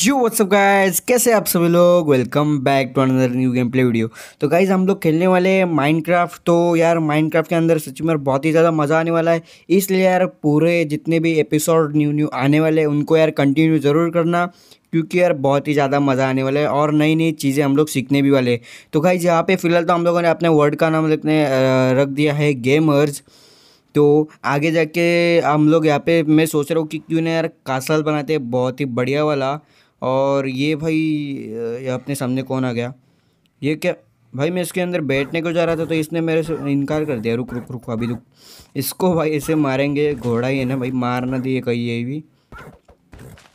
जो WhatsApp guys कैसे आप सभी लोग welcome back to another new game play video तो गाइज़ हम लोग खेलने वाले हैं माइनक्राफ्ट तो यार माइनक्राफ्ट के अंदर सच में बहुत ही ज़्यादा मज़ा आने वाला है इसलिए यार पूरे जितने भी एपिसोड न्यू न्यू आने वाले उनको यार कंटिन्यू ज़रूर करना क्योंकि यार बहुत ही ज़्यादा मज़ा आने वाला है और नई नई चीज़ें हम लोग सीखने भी वाले तो गाइज यहाँ पर फिलहाल तो हम लोगों ने अपने वर्ड का नाम लिखने रख दिया है गेमर्स तो आगे जाके हम लोग यहाँ पे मैं सोच रहा हूँ कि क्यों ना यार कासल बनाते हैं बहुत ही बढ़िया वाला और ये भाई अपने सामने कौन आ गया ये क्या भाई मैं इसके अंदर बैठने को जा रहा था तो इसने मेरे से इनकार कर दिया रुक रुक रुक अभी रुक इसको भाई ऐसे मारेंगे घोड़ा ही है ना भाई मार ना दिए कहीं ये भी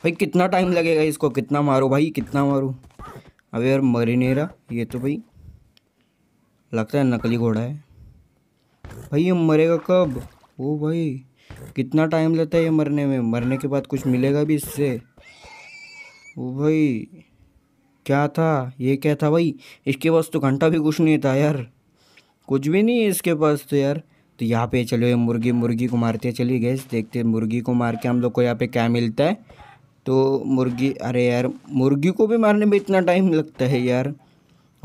भाई कितना टाइम लगेगा इसको कितना मारो भाई कितना मारो अभी यार मर ही नहीं रहा ये तो भाई लगता है नकली घोड़ा है भाई ये मरेगा कब ओ भाई कितना टाइम लेता है ये मरने में मरने के बाद कुछ मिलेगा भी इससे ओ भाई क्या था ये क्या था भाई इसके पास तो घंटा भी कुछ नहीं था यार कुछ भी नहीं है इसके पास तो यार तो यहाँ पे चलो ये मुर्गी मुर्गी को मारते चलिए गए देखते मुर्गी को मार के हम लोग को यहाँ पे क्या मिलता है तो मुर्गी अरे यार मुर्गी को भी मारने में इतना टाइम लगता है यार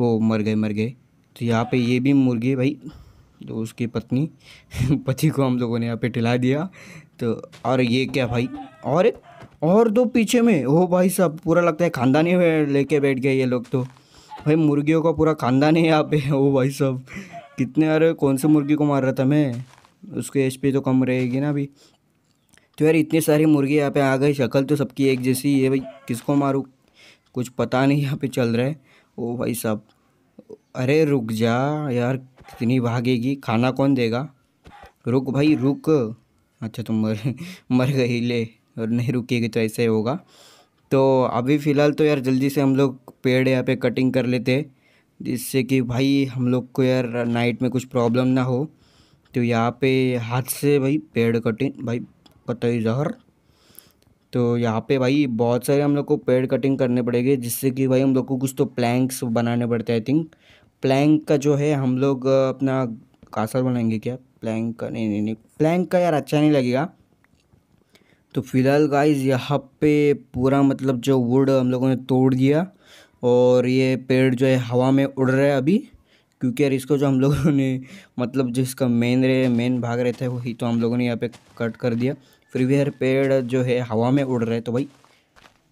वो मर गए मर गए तो यहाँ पे ये भी मुर्गी भाई तो उसकी पत्नी पति को हम लोगों ने यहाँ पे टिला दिया तो और ये क्या भाई और और दो पीछे में ओ भाई साहब पूरा लगता है खानदानी लेके बैठ गए ये लोग तो भाई मुर्गियों का पूरा खानदान है यहाँ पे ओ भाई साहब कितने अरे कौन से मुर्गी को मार रहा था मैं उसके एच तो कम रहेगी ना अभी तो यार इतनी सारी मुर्गी यहाँ पे आ गई शक्ल तो सबकी एक जैसी है भाई किसको मारूँ कुछ पता नहीं यहाँ पे चल रहा है ओ भाई साहब अरे रुक जा यार कितनी भागेगी खाना कौन देगा रुक भाई रुक अच्छा तुम तो मर मर गई ले और नहीं रुकेगी तो ऐसे होगा तो अभी फ़िलहाल तो यार जल्दी से हम लोग पेड़ यहाँ पे कटिंग कर लेते जिससे कि भाई हम लोग को यार नाइट में कुछ प्रॉब्लम ना हो तो यहाँ पे हाथ से भाई पेड़ कटिंग भाई कतई जहर तो यहाँ पे भाई बहुत सारे हम लोग को पेड़ कटिंग करने पड़ेंगे जिससे कि भाई हम लोग को कुछ तो प्लैंक्स बनाने पड़ते आई थिंक प्लैंक का जो है हम लोग अपना कासर बनाएंगे क्या प्लैंक का नहीं नहीं नहीं प्लैंक का यार अच्छा नहीं लगेगा तो फ़िलहाल गाइज यहाँ पे पूरा मतलब जो वुड हम लोगों ने तोड़ दिया और ये पेड़ जो है हवा में उड़ रहा है अभी क्योंकि यार इसको जो हम लोगों ने मतलब जिसका मेन रे मेन भाग रहता है वही तो हम लोगों ने यहाँ पे कट कर दिया फिर भी यार पेड़ जो है हवा में उड़ रहे हैं तो भाई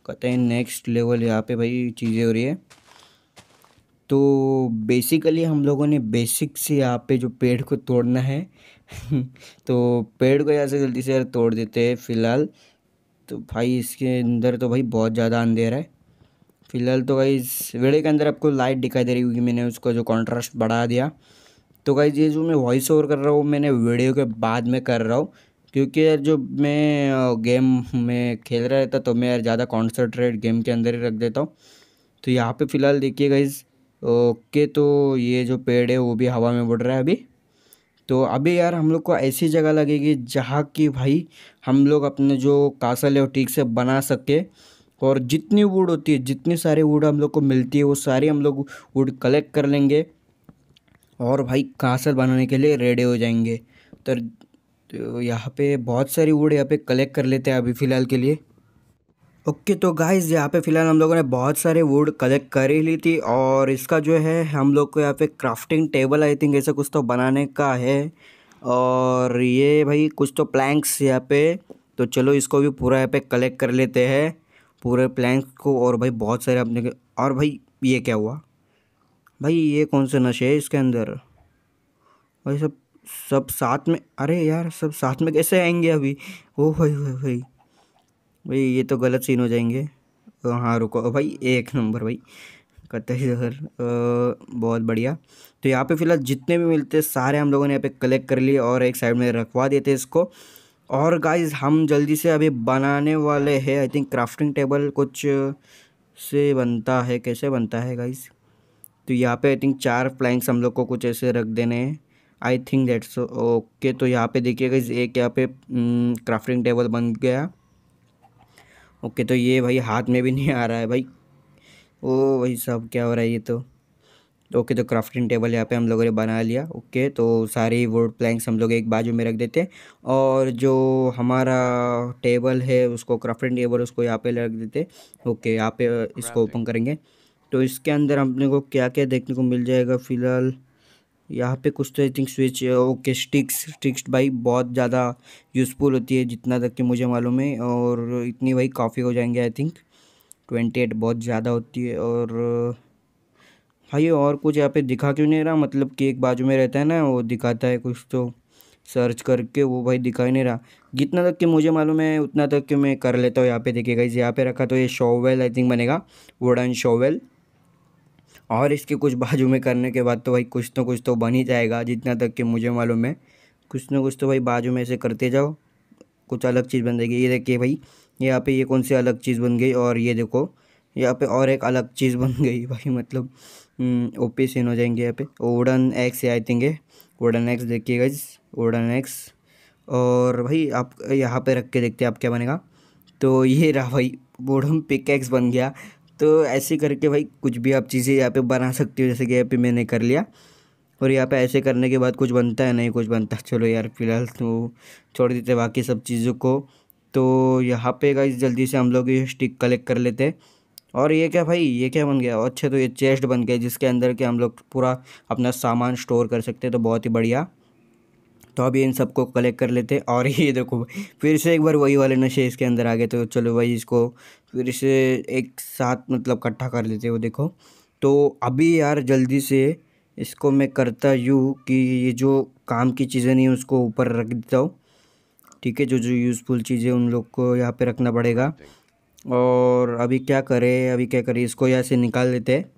कहते हैं नेक्स्ट लेवल यहाँ पे भाई चीज़ें हो रही है तो बेसिकली हम लोगों ने बेसिक से यहाँ पे जो पेड़ को तोड़ना है तो पेड़ को ऐसे गलती से यार तोड़ देते हैं फ़िलहाल तो भाई इसके अंदर तो भाई बहुत ज़्यादा अंधेरा है फ़िलहाल तो भाई इस वेड़े के अंदर आपको लाइट दिखाई दे रही होगी मैंने उसका जो कॉन्ट्रास्ट बढ़ा दिया तो भाई ये जो मैं वॉइस ओवर कर रहा हूँ मैंने वीडियो के बाद में कर रहा हूँ क्योंकि यार जो मैं गेम में खेल रहा रहता तो मैं यार ज़्यादा कॉन्सनट्रेट गेम के अंदर ही रख देता हूँ तो यहाँ पे फ़िलहाल देखिए गाइज ओके तो ये जो पेड़ है वो भी हवा में उड़ रहा है अभी तो अभी यार हम लोग को ऐसी जगह लगेगी जहाँ की भाई हम लोग अपने जो कासल है वो ठीक से बना सके और जितनी वुड होती है जितनी सारी वुड हम लोग को मिलती है वो सारी हम लोग वुड कलेक्ट कर लेंगे और भाई कासल बनाने के लिए रेडी हो जाएंगे तो यहाँ पे बहुत सारी वुड यहाँ पे कलेक्ट कर लेते हैं अभी फ़िलहाल के लिए ओके तो गाइज यहाँ पे फ़िलहाल हम लोगों ने बहुत सारे वुड कलेक्ट कर ही ली थी और इसका जो है हम लोग को यहाँ पे क्राफ्टिंग टेबल आई थिंक ऐसा कुछ तो बनाने का है और ये भाई कुछ तो प्लैंक्स यहाँ पे तो चलो इसको भी पूरा यहाँ पे कलेक्ट कर लेते हैं पूरे प्लैंक्स को और भाई बहुत सारे अपने और भाई ये क्या हुआ भाई ये कौन से नशे है इसके अंदर भाई सब सब साथ में अरे यार सब साथ में कैसे आएंगे अभी ओ भाई भाई भाई भाई ये तो गलत सीन हो जाएंगे हाँ रुको भाई एक नंबर भाई कतई जहर बहुत बढ़िया तो यहाँ पे फिलहाल जितने भी मिलते सारे हम लोगों ने यहाँ पे कलेक्ट कर लिए और एक साइड में रखवा देते इसको और गाइज हम जल्दी से अभी बनाने वाले हैं आई थिंक क्राफ्टिंग टेबल कुछ से बनता है कैसे बनता है गाइज तो यहाँ पे आई थिंक चार प्लैंक्स हम लोग को कुछ ऐसे रख देने हैं आई थिंक दैट्स ओके तो यहाँ पे देखिए गाइज एक यहाँ पे क्राफ्टिंग हम्म, टेबल बन गया ओके तो ये भाई हाथ में भी नहीं आ रहा है भाई ओ भाई साहब क्या हो रहा है ये तो ओके तो क्राफ्टिंग टेबल यहाँ पे हम लोगों ने बना लिया ओके तो सारी वुड प्लैंक्स हम लोग एक बाजू में रख देते हैं और जो हमारा टेबल है उसको क्राफ्टिंग टेबल उसको यहाँ पे रख देते ओके यहाँ पे इसको ओपन करेंगे तो इसके अंदर अपने को क्या क्या देखने को मिल जाएगा फ़िलहाल यहाँ पे कुछ तो I think switch okay sticks sticks भाई बहुत ज़्यादा यूज़फुल होती है जितना तक कि मुझे मालूम है और इतनी भाई काफ़ी हो जाएंगे आई थिंक ट्वेंटी एट बहुत ज़्यादा होती है और भाई और कुछ यहाँ पे दिखा क्यों नहीं रहा मतलब कि एक बाजू में रहता है ना वो दिखाता है कुछ तो सर्च करके वो भाई दिखाई नहीं रहा जितना तक कि मुझे मालूम है उतना तक कि मैं कर लेता हूँ यहाँ पे देखिएगा इस यहाँ पे रखा तो ये शॉवेल आई थिंक बनेगा वुडन शॉवेल और इसके कुछ बाजू में करने के बाद तो भाई कुछ तो कुछ तो बन ही जाएगा जितना तक कि मुझे मालूम है कुछ ना कुछ तो भाई बाजू में ऐसे करते जाओ कुछ अलग चीज़ बन जाएगी ये देखिए भाई यहाँ पे ये कौन सी अलग चीज़ बन गई और ये देखो यहाँ पे और एक अलग चीज़ बन गई भाई मतलब ओ पी सीन हो जाएंगे यहाँ पे ओडन एक्स आई थिंक है ओडन एक्स देखिए जिस ओडन एक्स और भाई आप यहाँ पे रख के देखते हैं आप क्या बनेगा तो ये रहा भाई बोडम पिक एक्स बन गया तो ऐसे करके भाई कुछ भी आप चीज़ें यहाँ पे बना सकते हो जैसे कि यहाँ पे मैंने कर लिया और यहाँ पे ऐसे करने के बाद कुछ बनता है नहीं कुछ बनता चलो यार फिलहाल तो छोड़ देते बाकी सब चीज़ों को तो यहाँ पे गाइस जल्दी से हम लोग ये स्टिक कलेक्ट कर लेते और ये क्या भाई ये क्या बन गया अच्छे तो ये चेस्ट बन गया जिसके अंदर के हम लोग पूरा अपना सामान स्टोर कर सकते तो बहुत ही बढ़िया तो अभी इन सबको कलेक्ट कर लेते हैं और ये देखो फिर से एक बार वही वाले नशे इसके अंदर आ गए तो चलो भाई इसको फिर से एक साथ मतलब इकट्ठा कर लेते वो देखो तो अभी यार जल्दी से इसको मैं करता यूँ कि ये जो काम की चीज़ें नहीं उसको ऊपर रख देता हूँ ठीक है जो जो यूज़फुल चीज़ें उन लोग को यहाँ पे रखना पड़ेगा और अभी क्या करें अभी क्या करें इसको यहाँ से निकाल देते हैं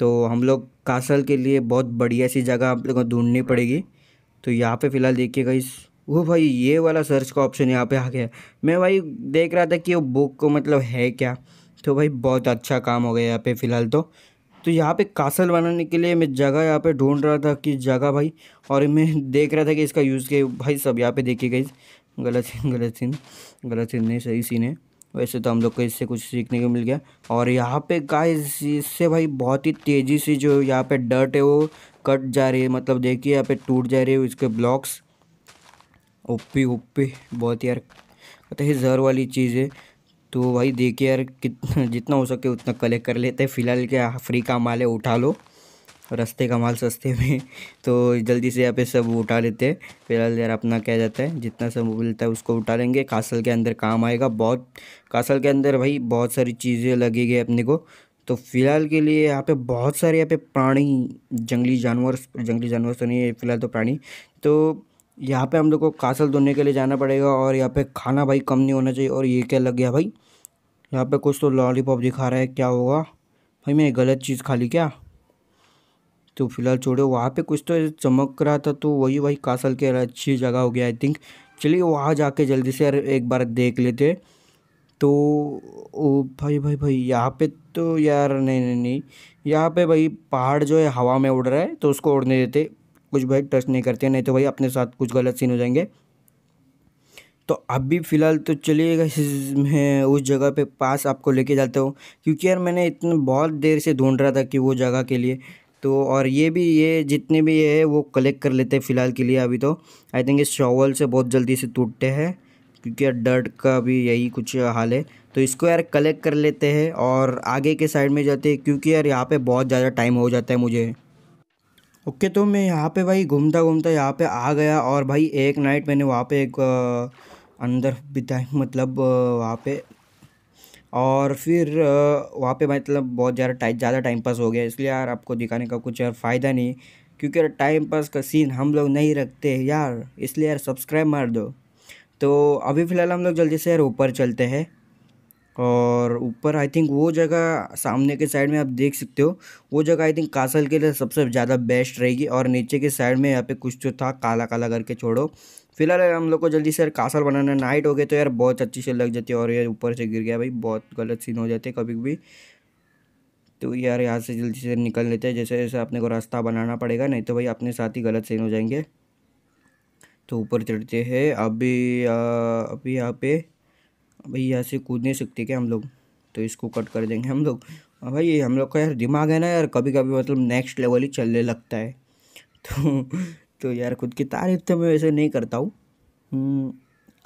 तो हम लोग कासल के लिए बहुत बढ़िया सी जगह आप लोगों को ढूंढनी पड़ेगी तो यहाँ पे फ़िलहाल देखिएगा इस वो भाई ये वाला सर्च का ऑप्शन यहाँ पे आ गया मैं भाई देख रहा था कि वो बुक को मतलब है क्या तो भाई बहुत अच्छा काम हो गया यहाँ पे फ़िलहाल तो तो यहाँ पे कासल बनाने के लिए मैं जगह यहाँ पे ढूंढ रहा था कि जगह भाई और मैं देख रहा था कि इसका यूज़ के भाई सब यहाँ पे देखिए गई गलत गलत सीन गलत सीन नहीं सही सीन है वैसे तो हम लोग को इससे कुछ सीखने को मिल गया और यहाँ पे गाइस इससे भाई बहुत ही तेज़ी से जो यहाँ पे डर्ट है वो कट जा रही है मतलब देखिए यहाँ पे टूट जा रही है इसके ब्लॉक्स ओपी ओपी बहुत यार कहते हैं जहर वाली चीज़ है तो भाई देखिए यार कितना जितना हो सके उतना कलेक्ट कर लेते हैं फ़िलहाल क्या फ्री का माल है उठा लो रास्ते का माल सस्ते में तो जल्दी से यहाँ पे सब उठा लेते हैं फिलहाल यार अपना क्या जाता है जितना सब मिलता है उसको उठा लेंगे कासल के अंदर काम आएगा बहुत कासल के अंदर भाई बहुत सारी चीज़ें लगेगी अपने को तो फिलहाल के लिए यहाँ पे बहुत सारे यहाँ पे प्राणी जंगली जानवर जंगली जानवर तो नहीं है फिलहाल तो प्राणी तो यहाँ पर हम लोग को कासल धोने के लिए जाना पड़ेगा और यहाँ पर खाना भाई कम नहीं होना चाहिए और ये क्या लग गया भाई यहाँ पर कुछ तो लॉलीपॉप दिखा रहा है क्या होगा भाई मैं गलत चीज़ खा ली क्या तो फिलहाल छोड़ो वहाँ पे कुछ तो चमक रहा था तो वही वही कासल के अच्छी जगह हो गया आई थिंक चलिए वहाँ जाके जल्दी से यार एक बार देख लेते तो ओ भाई भाई भाई यहाँ पे तो यार नहीं नहीं नहीं यहाँ पे भाई पहाड़ जो है हवा में उड़ रहा है तो उसको उड़ने देते कुछ भाई टच नहीं करते नहीं तो भाई अपने साथ कुछ गलत सीन हो जाएंगे तो अभी फ़िलहाल तो चलिएगा मैं उस जगह पे पास आपको लेके जाता हूँ क्योंकि यार मैंने इतने बहुत देर से ढूंढ रहा था कि वो जगह के लिए तो और ये भी ये जितने भी ये है वो कलेक्ट कर लेते हैं फ़िलहाल के लिए अभी तो आई थिंक इस शॉवल से बहुत जल्दी से टूटते हैं क्योंकि यार डर्ट का भी यही कुछ हाल है तो इसको यार कलेक्ट कर लेते हैं और आगे के साइड में जाते हैं क्योंकि यार यहाँ पे बहुत ज़्यादा टाइम हो जाता है मुझे ओके तो मैं यहाँ पे भाई घूमता घूमता यहाँ पे आ गया और भाई एक नाइट मैंने वहाँ पे एक अंदर बिताई मतलब वहाँ पे और फिर वहाँ पे मतलब बहुत ज़्यादा टाइम ज़्यादा टाइम पास हो गया इसलिए यार आपको दिखाने का कुछ यार फ़ायदा नहीं क्योंकि यार टाइम पास का सीन हम लोग नहीं रखते यार इसलिए यार सब्सक्राइब मार दो तो अभी फ़िलहाल हम लोग जल्दी से यार ऊपर चलते हैं और ऊपर आई थिंक वो जगह सामने के साइड में आप देख सकते हो वो जगह आई थिंक कासल के लिए सबसे ज़्यादा बेस्ट रहेगी और नीचे के साइड में यहाँ पे कुछ तो था काला काला करके छोड़ो फिलहाल यार हम लोग को जल्दी से यार कासल बनाना नाइट हो गए तो यार बहुत अच्छी से लग जाती है और यार ऊपर से गिर गया भाई बहुत गलत सीन हो जाते कभी भी तो यार यहाँ से जल्दी से निकल लेते हैं जैसे जैसे अपने को रास्ता बनाना पड़ेगा नहीं तो भाई अपने साथ ही गलत सीन हो जाएंगे तो ऊपर चढ़ते हैं अभी आ, अभी यहाँ पे अभी यहाँ से कूद नहीं सकते क्या हम लोग तो इसको कट कर देंगे हम लोग हाँ भाई हम लोग का यार दिमाग है ना यार कभी कभी मतलब नेक्स्ट लेवल ही चलने लगता है तो तो यार खुद की तारीफ तो मैं वैसे नहीं करता हूँ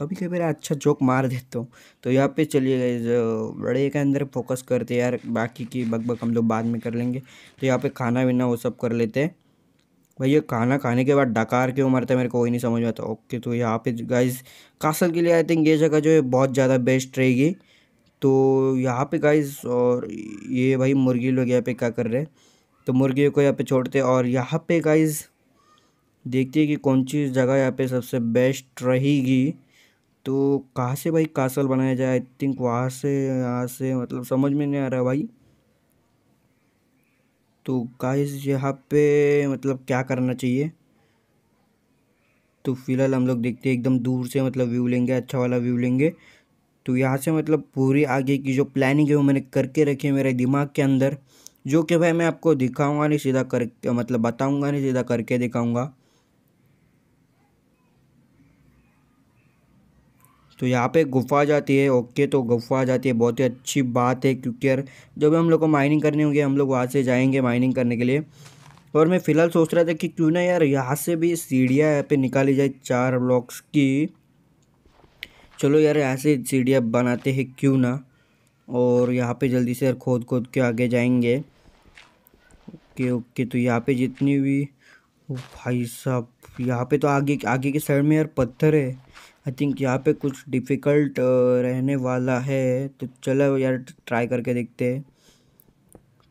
कभी कभी मेरा अच्छा जोक मार देता हूँ तो यहाँ पे चलिए गए बड़े के अंदर फोकस करते यार बाकी की बकबक हम लोग बाद में कर लेंगे तो यहाँ पे खाना वीना वो सब कर लेते हैं भैया खाना खाने के बाद डकार क्यों तो मरता है मेरे को वही नहीं समझ में आता ओके तो यहाँ पे गाइज कासल के लिए आई थिंक ये जगह जो है बहुत ज़्यादा बेस्ट रहेगी तो यहाँ पे गाइज और ये भाई मुर्गी लोग यहाँ पे क्या कर रहे हैं तो मुर्गी को यहाँ पे छोड़ते और यहाँ पे गाइज़ देखते हैं कि कौन सी जगह यहाँ पे सबसे बेस्ट रहेगी तो कहाँ से भाई कासल बनाया जाए आई थिंक वहाँ से यहाँ से मतलब समझ में नहीं आ रहा भाई तो गाइस यहाँ पे मतलब क्या करना चाहिए तो फिलहाल हम लोग देखते हैं एकदम दूर से मतलब व्यू लेंगे अच्छा वाला व्यू लेंगे तो यहाँ से मतलब पूरी आगे की जो प्लानिंग है वो मैंने करके रखी है मेरे दिमाग के अंदर जो कि भाई मैं आपको दिखाऊंगा नहीं सीधा कर मतलब बताऊंगा नहीं सीधा करके दिखाऊंगा तो यहाँ पे गुफा जाती है ओके तो गुफा जाती है बहुत ही अच्छी बात है क्योंकि यार जब हम लोग को माइनिंग करनी होगी हम लोग वहाँ से जाएंगे माइनिंग करने के लिए और मैं फ़िलहाल सोच रहा था कि क्यों ना यार यहाँ से भी सीढ़ियाँ यहाँ पे निकाली जाए चार ब्लॉक्स की चलो यार यहाँ से सीढ़ियाँ बनाते हैं क्यों ना और यहाँ पर जल्दी से यार खोद खोद के आगे जाएंगे ओके ओके तो यहाँ पर जितनी भी भाई साहब यहाँ पे तो आगे आगे के साइड में यार पत्थर है आई थिंक यहाँ पे कुछ डिफ़िकल्ट रहने वाला है तो चलो यार ट्राई करके देखते हैं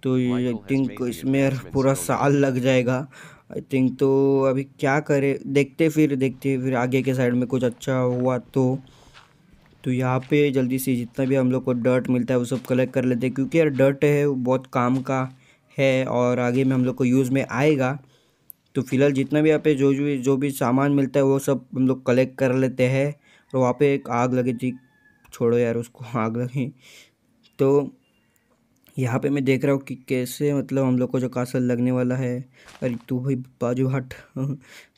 तो आई थिंक इसमें पूरा साल लग जाएगा आई थिंक तो अभी क्या करें देखते फिर देखते फिर आगे के साइड में कुछ अच्छा हुआ तो तो यहाँ पे जल्दी से जितना भी हम लोग को डर्ट मिलता है वो सब कलेक्ट कर लेते हैं क्योंकि यार डर्ट है वो बहुत काम का है और आगे में हम लोग को यूज़ में आएगा तो फिलहाल जितना भी यहाँ पे जो भी जो भी सामान मिलता है वो सब हम लोग कलेक्ट कर लेते हैं और वहाँ पे एक आग लगी थी छोड़ो यार उसको आग लगी तो यहाँ पे मैं देख रहा हूँ कि कैसे मतलब हम लोग को जो कासल लगने वाला है अरे तू भाई बाजू हट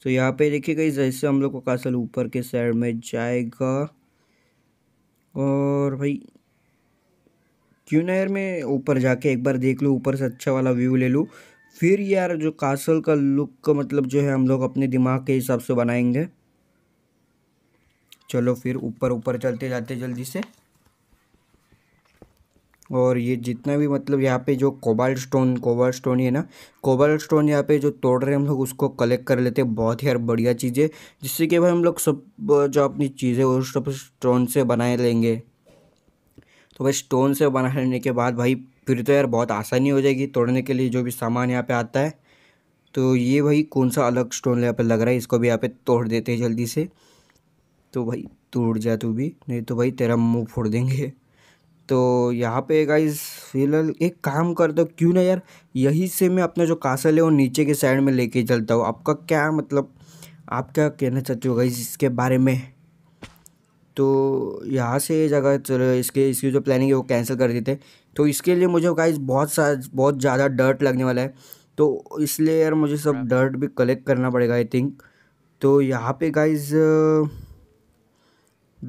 तो यहाँ पे देखिए गई जैसे हम लोग को कासल ऊपर के साइड में जाएगा और भाई क्यों ना यार मैं ऊपर जाके एक बार देख लूँ ऊपर से अच्छा वाला व्यू ले लूँ फिर यार जो कासल का लुक का मतलब जो है हम लोग अपने दिमाग के हिसाब से बनाएंगे चलो फिर ऊपर ऊपर चलते जाते जल्दी से और ये जितना भी मतलब यहाँ पे जो कोबाल्ट स्टोन कोबाल्ट स्टोन है ना कोबाल्ट स्टोन यहाँ पे जो तोड़ रहे हैं हम लोग उसको कलेक्ट कर लेते हैं बहुत ही यार बढ़िया चीज़ें जिससे कि भाई हम लोग सब जो अपनी चीज़ें वो सब स्टोन से बनाए लेंगे तो भाई स्टोन से बना लेने के बाद भाई फिर तो यार बहुत आसानी हो जाएगी तोड़ने के लिए जो भी सामान यहाँ पे आता है तो ये भाई कौन सा अलग स्टोन यहाँ पे लग रहा है इसको भी यहाँ पे तोड़ देते हैं जल्दी से तो भाई तोड़ जा तू भी नहीं तो भाई तेरा मुंह फोड़ देंगे तो यहाँ पे गाइज फिलहाल एक काम कर दो क्यों ना यार यहीं से मैं अपना जो कासल है वो नीचे के साइड में लेके चलता हूँ आपका क्या मतलब आप क्या कहना चाहते हो गाइज इसके बारे में तो यहाँ से जगह चलो इसके इसकी जो प्लानिंग है वो कैंसिल कर देते तो इसके लिए मुझे गाइस बहुत सा बहुत ज़्यादा डर्ट लगने वाला है तो इसलिए यार मुझे सब डर्ट हाँ। भी कलेक्ट करना पड़ेगा आई थिंक तो यहाँ पे गाइज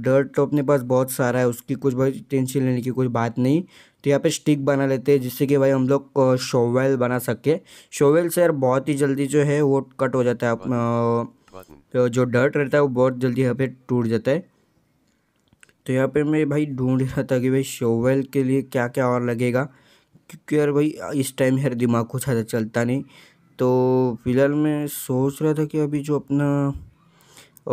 डर्ट तो अपने पास बहुत सारा है उसकी कुछ भाई टेंशन लेने की कोई बात नहीं तो यहाँ पे स्टिक बना लेते हैं जिससे कि भाई हम लोग शोवेल बना सके शोवेल से यार बहुत ही जल्दी जो है वो कट हो जाता है तो जो डर्ट रहता है वो बहुत जल्दी यहाँ पे टूट जाता है तो यहाँ पे मैं भाई ढूंढ रहा था कि भाई शोवेल के लिए क्या क्या और लगेगा क्योंकि यार भाई इस टाइम हर दिमाग को ज़्यादा चलता नहीं तो फिलहाल मैं सोच रहा था कि अभी जो अपना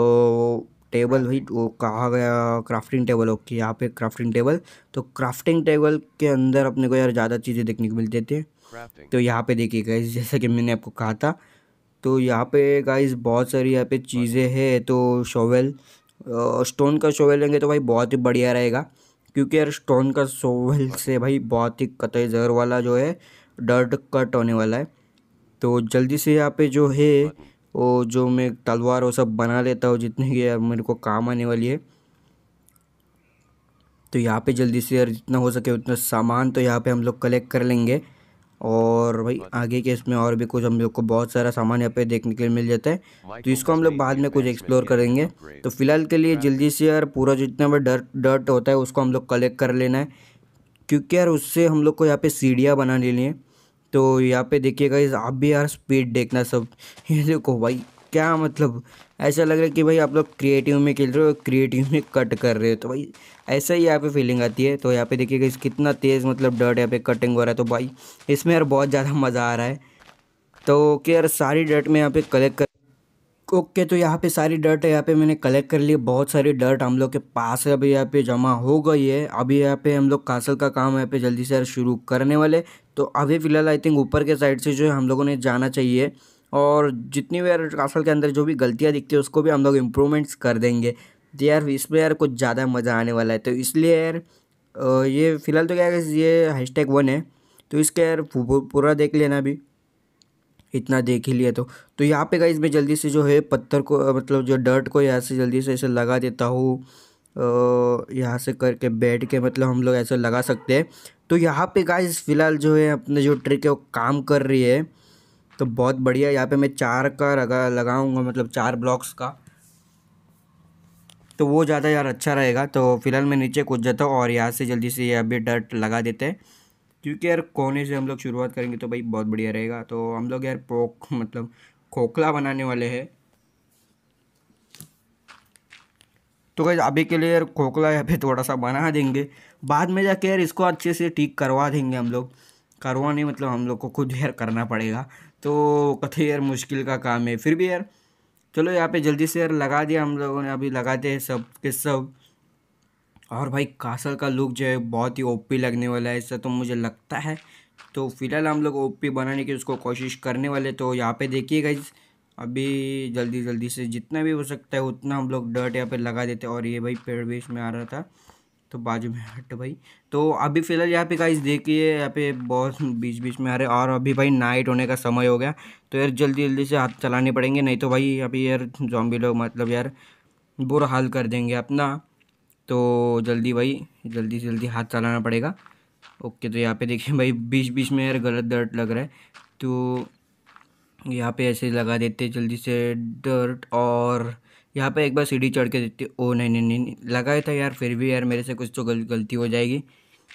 ओ, टेबल भाई वो कहा गया क्राफ्टिंग टेबल ओके यहाँ पे क्राफ्टिंग टेबल तो क्राफ्टिंग टेबल के अंदर अपने को यार ज़्यादा चीज़ें देखने को मिलती थी तो यहाँ पे देखिए गाइज जैसा कि मैंने आपको कहा था तो यहाँ पे गाइज बहुत सारी यहाँ पे चीज़ें हैं तो शोवेल स्टोन का शोवेल लेंगे तो भाई बहुत ही बढ़िया रहेगा क्योंकि यार स्टोन का शोवेल से भाई बहुत ही कतई जहर वाला जो है डर्ट कट होने वाला है तो जल्दी से यहाँ पे जो है वो जो मैं तलवार वो सब बना लेता हूँ जितने की मेरे को काम आने वाली है तो यहाँ पे जल्दी से यार जितना हो सके उतना सामान तो यहाँ पे हम लोग कलेक्ट कर लेंगे और भाई आगे के इसमें और भी कुछ हम लोग को बहुत सारा सामान यहाँ पे देखने के लिए मिल जाता है तो इसको हम लोग बाद में कुछ एक्सप्लोर करेंगे तो फिलहाल के लिए जल्दी से यार पूरा जितना भी डर्ट डर्ट होता है उसको हम लोग कलेक्ट कर लेना है क्योंकि यार उससे हम लोग को यहाँ पे सीढ़ियाँ बना लेनी है तो यहाँ पे देखिएगा आप भी यार स्पीड देखना सब ये देखो भाई क्या मतलब ऐसा लग रहा है कि भाई आप लोग क्रिएटिव में खेल रहे हो क्रिएटिव में कट कर रहे हो तो भाई ऐसा ही यहाँ पे फीलिंग आती है तो यहाँ पे देखिएगा इस कितना तेज़ मतलब डर्ट यहाँ पे कटिंग हो रहा है तो भाई इसमें यार बहुत ज़्यादा मज़ा आ रहा है तो ओके यार सारी डर्ट में यहाँ पे कलेक्ट कर ओके okay, तो यहाँ पे सारी डर्ट है यहाँ पे मैंने कलेक्ट कर ली बहुत सारी डर्ट हम लोग के पास है अभी यहाँ पे जमा हो गई है अभी यहाँ पे हम लोग कासल का काम यहाँ पे जल्दी से यार शुरू करने वाले तो अभी फ़िलहाल आई थिंक ऊपर के साइड से जो है हम लोगों ने जाना चाहिए और जितनी भी कासल के अंदर जो भी गलतियाँ दिखती है उसको भी हम लोग इम्प्रूवमेंट्स कर देंगे तो यार इसमें यार कुछ ज़्यादा मज़ा आने वाला है तो इसलिए यार ये फ़िलहाल तो क्या है ये हैशटैग वन है तो इसके यार पूरा देख लेना अभी इतना देख ही लिया तो तो यहाँ पे गाइज मैं जल्दी से जो है पत्थर को मतलब जो डर्ट को यहाँ से जल्दी से ऐसे लगा देता हूँ यहाँ से करके बैठ के मतलब हम लोग ऐसे लगा सकते हैं तो यहाँ पे गाइज फ़िलहाल जो है अपने जो ट्रिक है वो काम कर रही है तो बहुत बढ़िया यहाँ पे मैं चार का लगा लगाऊँगा मतलब चार ब्लॉक्स का तो वो ज़्यादा यार अच्छा रहेगा तो फिलहाल मैं नीचे कूद जाता हूँ और यहाँ से जल्दी से अभी डर्ट लगा देते हैं क्योंकि यार कोने से हम लोग शुरुआत करेंगे तो भाई बहुत बढ़िया रहेगा तो हम लोग यार पोख मतलब खोखला बनाने वाले हैं तो भाई अभी के लिए यार खोखला यहाँ पे थोड़ा सा बना देंगे बाद में जाके यार इसको अच्छे से ठीक करवा देंगे हम लोग करवाने मतलब हम लोग को खुद यार करना पड़ेगा तो कथी यार मुश्किल का काम है फिर भी यार चलो यहाँ पे जल्दी से यार लगा दिया हम लोगों ने अभी लगाते दिया सब के सब और भाई कासल का लुक जो है बहुत ही ओपी लगने वाला है ऐसा तो मुझे लगता है तो फिलहाल हम लोग ओपी बनाने की उसको कोशिश करने वाले तो यहाँ पे देखिए गाइज अभी जल्दी जल्दी से जितना भी हो सकता है उतना हम लोग डर्ट यहाँ पे लगा देते और ये भाई पेड़ भी इसमें आ रहा था तो बाजू में हट भाई तो अभी फ़िलहाल यहाँ पे गाइस देखिए यहाँ पे बहुत बीच बीच में अरे और अभी भाई नाइट होने का समय हो गया तो यार जल्दी जल्दी से हाथ चलाने पड़ेंगे नहीं तो भाई अभी यार जॉम्बी लोग मतलब यार बुरा हाल कर देंगे अपना तो जल्दी भाई जल्दी से जल्दी हाथ चलाना पड़ेगा ओके तो यहाँ पे देखिए भाई बीच बीच में यार गलत डर्ट लग रहा है तो यहाँ पे ऐसे लगा देते जल्दी से डर्ट और यहाँ पे एक बार सीढ़ी चढ़ के देती ओ नहीं नहीं नहीं लगाया था यार फिर भी यार मेरे से कुछ तो गल, गलती हो जाएगी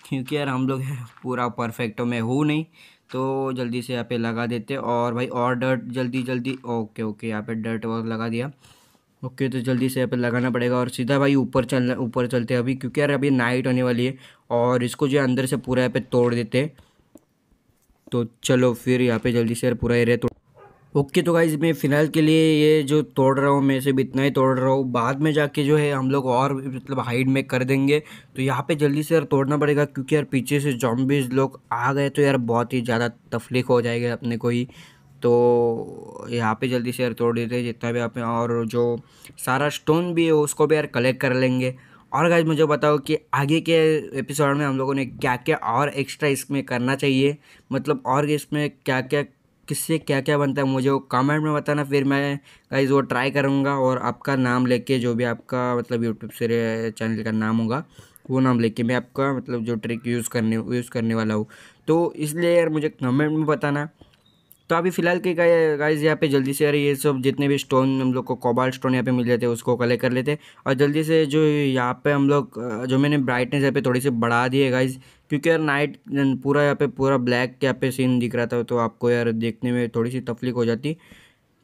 क्योंकि यार हम लोग पूरा परफेक्ट मैं हूँ नहीं तो जल्दी से यहाँ पे लगा देते और भाई और डर्ट जल्दी जल्दी ओके ओके यहाँ पे डर्ट वर्क लगा दिया ओके तो जल्दी से यहाँ पे लगाना पड़ेगा और सीधा भाई ऊपर चलना ऊपर चलते अभी क्योंकि यार अभी नाइट होने वाली है और इसको जो है अंदर से पूरा यहाँ पे तोड़ देते तो चलो फिर यहाँ पे जल्दी से यार पूरा एरिया तोड़ ओके तो गाइज मैं फ़िलहाल के लिए ये जो तोड़ रहा हूँ मैं सिर्फ इतना ही तोड़ रहा हूँ बाद में जाके जो है हम लोग और मतलब हाइड में कर देंगे तो यहाँ पे जल्दी से यार तोड़ना पड़ेगा क्योंकि यार पीछे से जॉम्बिस लोग आ गए तो यार बहुत ही ज़्यादा तफलीक हो जाएगा अपने को ही तो यहाँ पे जल्दी से यार तोड़ देते हैं जितना भी आप और जो सारा स्टोन भी है उसको भी यार कलेक्ट कर लेंगे और गाइज मुझे बताओ कि आगे के एपिसोड में हम लोगों ने क्या क्या और एक्स्ट्रा इसमें करना चाहिए मतलब और इसमें क्या क्या किससे क्या क्या बनता है मुझे वो कमेंट में बताना फिर मैं गाइज वो ट्राई करूँगा और आपका नाम लेके जो भी आपका मतलब यूट्यूब से चैनल का नाम होगा वो नाम लेके मैं आपका मतलब जो ट्रिक यूज़ करने यूज़ करने वाला हूँ तो इसलिए यार मुझे कमेंट में बताना तो अभी फ़िलहाल के गाइज यहाँ पे जल्दी से यार ये सब जितने भी स्टोन हम लोग को कोबाल स्टोन यहाँ पे मिल जाते हैं उसको कलेक्ट कर लेते हैं और जल्दी से जो यहाँ पे हम लोग जो मैंने ब्राइटनेस यहाँ पे थोड़ी सी बढ़ा दी है गाइज़ क्योंकि यार नाइट पूरा यहाँ पे पूरा ब्लैक यहाँ पे सीन दिख रहा था तो आपको यार देखने में थोड़ी सी तफलीक हो जाती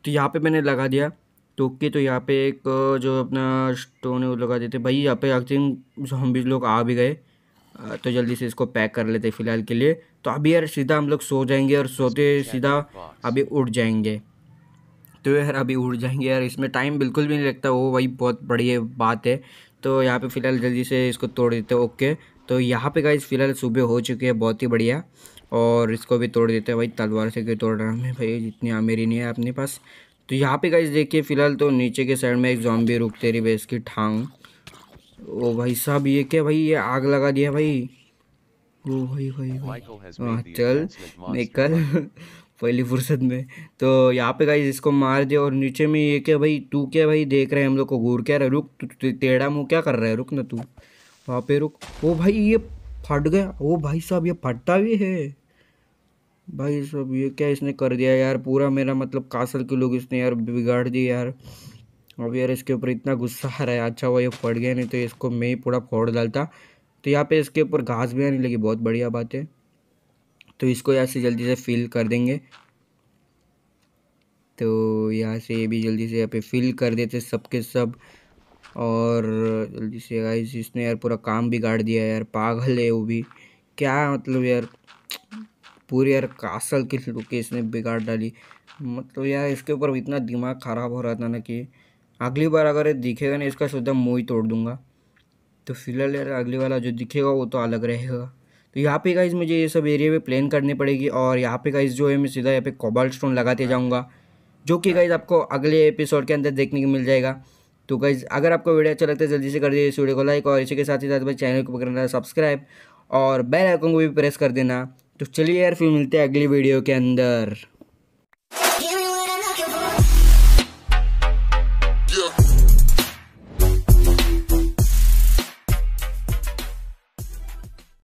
तो यहाँ पर मैंने लगा दिया तो ओके तो यहाँ पे एक जो अपना स्टोन है वो लगा देते भाई यहाँ पे आई थिंक हम भी लोग आ भी गए तो जल्दी से इसको पैक कर लेते फ़िलहाल के लिए तो अभी यार सीधा हम लोग सो जाएंगे और सोते सीधा अभी उठ जाएंगे तो यार अभी उठ जाएंगे यार इसमें टाइम बिल्कुल भी नहीं लगता वो वही बहुत बढ़िया बात है तो यहाँ पे फ़िलहाल जल्दी से इसको तोड़ देते हैं ओके तो यहाँ पे गाइस फ़िलहाल सुबह हो चुकी है बहुत ही बढ़िया और इसको भी तोड़ देते हैं भाई तलवार से क्यों तोड़ रहा हमें भाई जितनी आमेरी नहीं है अपने पास तो यहाँ पे गाइस देखिए फ़िलहाल तो नीचे के साइड में एक जॉम्बी रुकते रही भाई इसकी ठांग ओ भाई साहब ये क्या भाई ये आग लगा दिया भाई ओ भाई भाई, भाई। हाँ, चल निकल पहली फुर्सत में तो यहाँ पे गाइज इसको मार दिया और नीचे में ये क्या भाई तू क्या भाई देख रहे हैं हम लोग को घूर क्या रहे रुक तू टेढ़ा मुँह क्या कर रहा है रुक ना तू वहाँ पे रुक ओ भाई ये फट गया ओ भाई साहब ये फटता भी है भाई साहब ये क्या इसने कर दिया यार पूरा मेरा मतलब कासल के लोग इसने यार बिगाड़ दिया यार अब यार इसके ऊपर इतना गुस्सा आ रहा है अच्छा हुआ ये फट गया नहीं तो इसको मैं ही पूरा फोड़ डालता तो यहाँ पे इसके ऊपर घास भी आने लगी बहुत बढ़िया बात है तो इसको यहाँ से जल्दी से फिल कर देंगे तो यहाँ से ये भी जल्दी से यहाँ पे फिल कर देते सब के सब और जल्दी से गाइस इसने यार पूरा काम बिगाड़ दिया यार पागल है वो भी क्या मतलब यार पूरी यार कासल की लुके इसने बिगाड़ डाली मतलब यार इसके ऊपर इतना दिमाग ख़राब हो रहा था ना कि अगली बार अगर ये दिखेगा ना इसका सीधा मुँह ही तोड़ दूंगा तो फिलहाल यार अगली वाला जो दिखेगा वो तो अलग रहेगा तो यहाँ पे गाइज मुझे ये सब एरिया पे प्लेन करनी पड़ेगी और यहाँ पे गाइज जो है मैं सीधा यहाँ पे कोबाल स्टोन लगाते जाऊँगा जो कि गाइज आपको अगले एपिसोड के अंदर देखने को मिल जाएगा तो गाइज अगर आपको वीडियो अच्छा लगता है जल्दी से कर दीजिए इस वीडियो को लाइक और इसी के साथ ही साथ चैनल को करना सब्सक्राइब और बेल आइकन को भी प्रेस कर देना तो चलिए यार फिर मिलते हैं अगली वीडियो के अंदर